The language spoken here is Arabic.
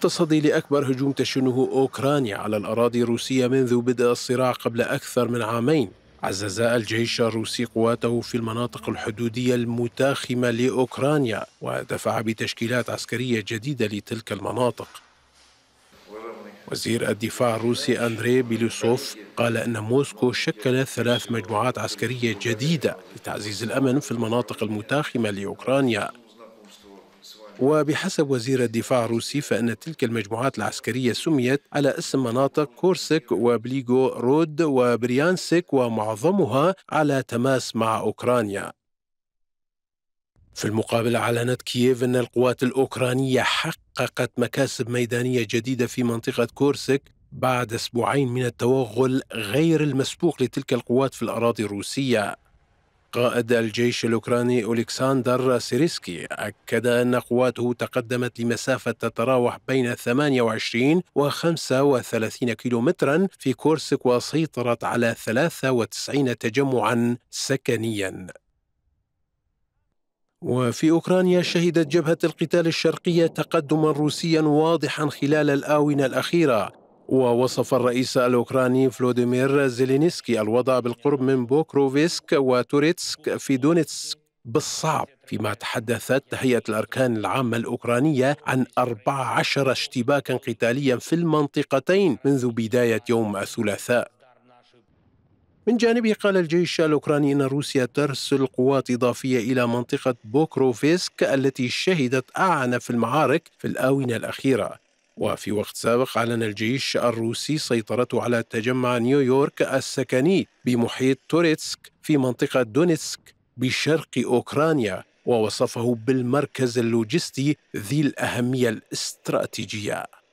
تصدي لأكبر هجوم تشنه أوكرانيا على الأراضي الروسية منذ بدء الصراع قبل أكثر من عامين عزز الجيش الروسي قواته في المناطق الحدودية المتاخمة لأوكرانيا ودفع بتشكيلات عسكرية جديدة لتلك المناطق وزير الدفاع الروسي أندري بيلوسوف قال أن موسكو شكلت ثلاث مجموعات عسكرية جديدة لتعزيز الأمن في المناطق المتاخمة لأوكرانيا وبحسب وزير الدفاع الروسي فإن تلك المجموعات العسكرية سميت على اسم مناطق كورسك وبليغو رود وبريانسك ومعظمها على تماس مع أوكرانيا في المقابل أعلنت كييف أن القوات الأوكرانية حققت مكاسب ميدانية جديدة في منطقة كورسك بعد أسبوعين من التوغل غير المسبوق لتلك القوات في الأراضي الروسية قائد الجيش الأوكراني أولكساندر سيريسكي أكد أن قواته تقدمت لمسافة تتراوح بين 28 و 35 كيلومترا في كورسك وسيطرت على 93 تجمعا سكنيا وفي أوكرانيا شهدت جبهة القتال الشرقية تقدما روسيا واضحا خلال الآونة الأخيرة ووصف الرئيس الأوكراني فلوديمير زيلينسكي الوضع بالقرب من بوكروفيسك وتوريتسك في دونيتسك بالصعب فيما تحدثت هيئة الأركان العامة الأوكرانية عن 14 اشتباكا قتاليا في المنطقتين منذ بداية يوم الثلاثاء من جانبه قال الجيش الأوكراني أن روسيا ترسل قوات إضافية إلى منطقة بوكروفيسك التي شهدت أعنف المعارك في الآونة الأخيرة وفي وقت سابق أعلن الجيش الروسي سيطرته على تجمع نيويورك السكني بمحيط توريتسك في منطقة دونيتسك بشرق أوكرانيا ووصفه بالمركز اللوجستي ذي الأهمية الاستراتيجية